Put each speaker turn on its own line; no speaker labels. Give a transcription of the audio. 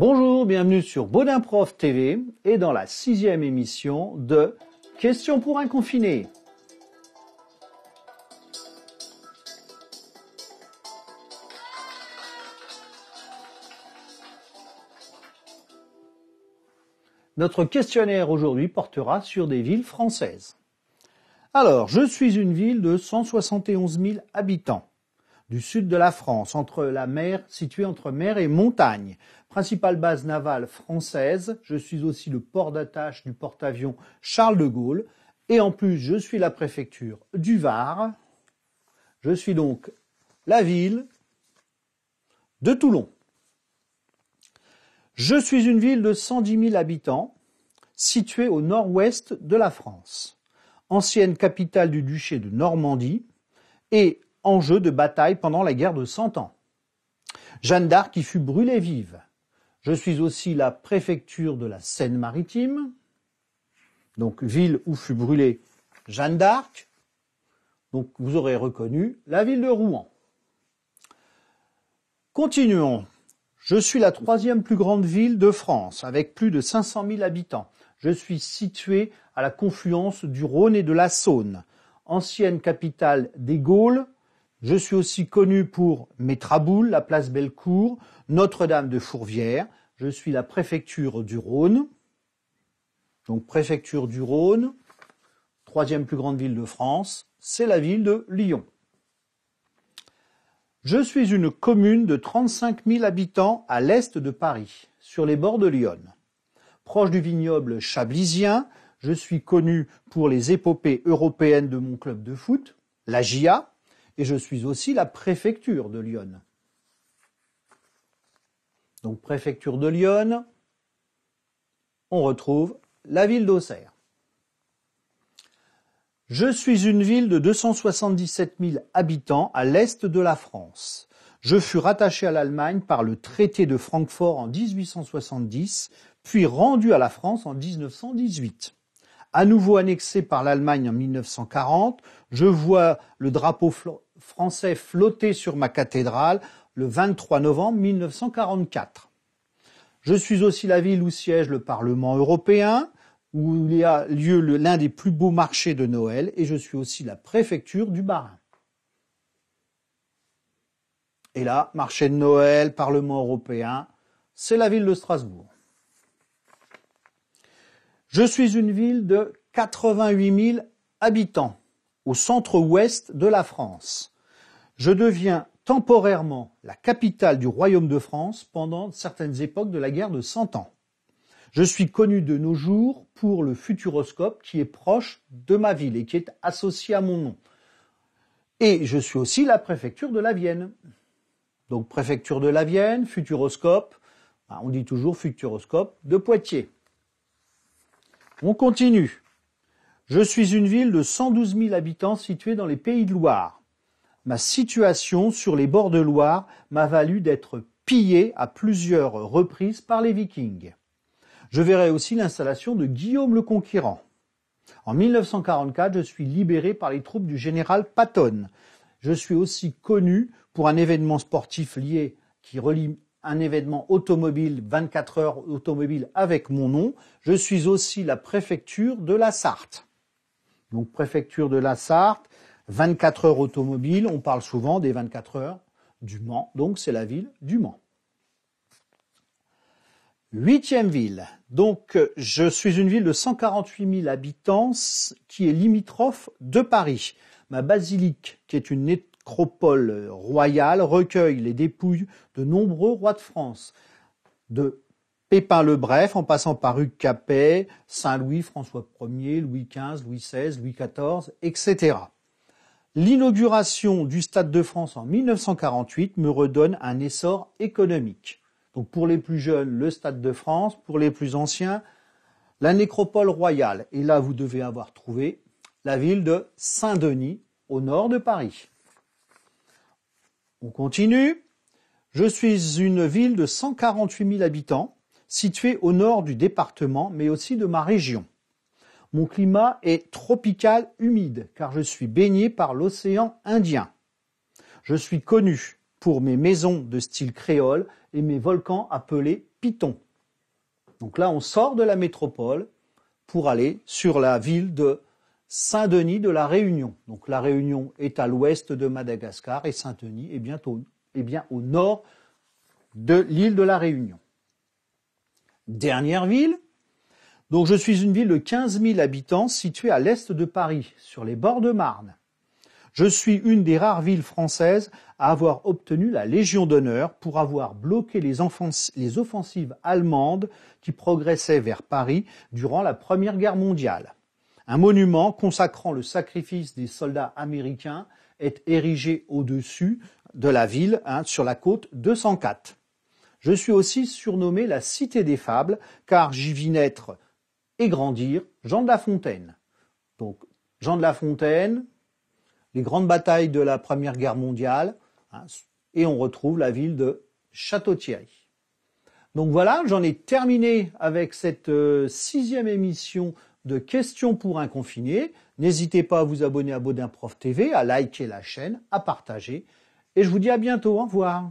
Bonjour, bienvenue sur Baudin Prof TV et dans la sixième émission de Questions pour un confiné. Notre questionnaire aujourd'hui portera sur des villes françaises. Alors, je suis une ville de 171 000 habitants du sud de la France, entre la mer, située entre mer et montagne. Principale base navale française, je suis aussi le port d'attache du porte-avions Charles de Gaulle, et en plus je suis la préfecture du Var. Je suis donc la ville de Toulon. Je suis une ville de 110 000 habitants, située au nord-ouest de la France, ancienne capitale du duché de Normandie, et enjeu de bataille pendant la guerre de Cent Ans. Jeanne d'Arc qui fut brûlée vive. Je suis aussi la préfecture de la Seine-Maritime, donc ville où fut brûlée Jeanne d'Arc. Donc vous aurez reconnu la ville de Rouen. Continuons. Je suis la troisième plus grande ville de France, avec plus de 500 000 habitants. Je suis située à la confluence du Rhône et de la Saône, ancienne capitale des Gaules, je suis aussi connu pour mes la place Bellecour, Notre-Dame de Fourvière. Je suis la préfecture du Rhône. Donc préfecture du Rhône, troisième plus grande ville de France, c'est la ville de Lyon. Je suis une commune de 35 000 habitants à l'est de Paris, sur les bords de Lyon. Proche du vignoble chablisien, je suis connu pour les épopées européennes de mon club de foot, la GIA, et je suis aussi la préfecture de Lyon. Donc préfecture de Lyon, on retrouve la ville d'Auxerre. Je suis une ville de 277 000 habitants à l'est de la France. Je fus rattaché à l'Allemagne par le traité de Francfort en 1870, puis rendu à la France en 1918. À nouveau annexé par l'Allemagne en 1940, je vois le drapeau français flotté sur ma cathédrale le 23 novembre 1944. Je suis aussi la ville où siège le Parlement européen, où il y a lieu l'un des plus beaux marchés de Noël, et je suis aussi la préfecture du Bas-Rhin. Et là, marché de Noël, Parlement européen, c'est la ville de Strasbourg. Je suis une ville de 88 000 habitants au centre-ouest de la France. Je deviens temporairement la capitale du royaume de France pendant certaines époques de la guerre de Cent Ans. Je suis connu de nos jours pour le futuroscope qui est proche de ma ville et qui est associé à mon nom. Et je suis aussi la préfecture de la Vienne. Donc préfecture de la Vienne, futuroscope, bah, on dit toujours futuroscope de Poitiers. On continue. Je suis une ville de 112 000 habitants située dans les Pays de Loire. Ma situation sur les bords de Loire m'a valu d'être pillée à plusieurs reprises par les Vikings. Je verrai aussi l'installation de Guillaume le Conquérant. En 1944, je suis libéré par les troupes du général Patton. Je suis aussi connu pour un événement sportif lié qui relie un événement automobile 24 heures automobile avec mon nom. Je suis aussi la préfecture de la Sarthe donc préfecture de la Sarthe, 24 heures automobile, on parle souvent des 24 heures du Mans, donc c'est la ville du Mans. Huitième ville, donc euh, je suis une ville de 148 000 habitants qui est limitrophe de Paris. Ma basilique, qui est une nécropole royale, recueille les dépouilles de nombreux rois de France. De Pépin le Bref, en passant par Hugues Capet, Saint-Louis, François Ier, Louis XV, Louis XVI, Louis XIV, etc. L'inauguration du Stade de France en 1948 me redonne un essor économique. Donc pour les plus jeunes, le Stade de France, pour les plus anciens, la nécropole royale. Et là, vous devez avoir trouvé la ville de Saint-Denis, au nord de Paris. On continue. Je suis une ville de 148 000 habitants situé au nord du département, mais aussi de ma région. Mon climat est tropical humide, car je suis baigné par l'océan Indien. Je suis connu pour mes maisons de style créole et mes volcans appelés pitons. Donc là, on sort de la métropole pour aller sur la ville de Saint-Denis de la Réunion. Donc la Réunion est à l'ouest de Madagascar et Saint-Denis est bientôt bien, au nord de l'île de la Réunion. Dernière ville. Donc je suis une ville de 15 000 habitants située à l'est de Paris, sur les bords de Marne. Je suis une des rares villes françaises à avoir obtenu la Légion d'honneur pour avoir bloqué les, offensives allemandes qui progressaient vers Paris durant la Première Guerre mondiale. Un monument consacrant le sacrifice des soldats américains est érigé au-dessus de la ville, hein, sur la côte 204. Je suis aussi surnommé la cité des fables, car j'y vis naître et grandir Jean de La Fontaine. Donc Jean de La Fontaine, les grandes batailles de la Première Guerre mondiale, hein, et on retrouve la ville de Château-Thierry. Donc voilà, j'en ai terminé avec cette euh, sixième émission de questions pour un confiné. N'hésitez pas à vous abonner à Baudin Prof TV, à liker la chaîne, à partager. Et je vous dis à bientôt. Au revoir.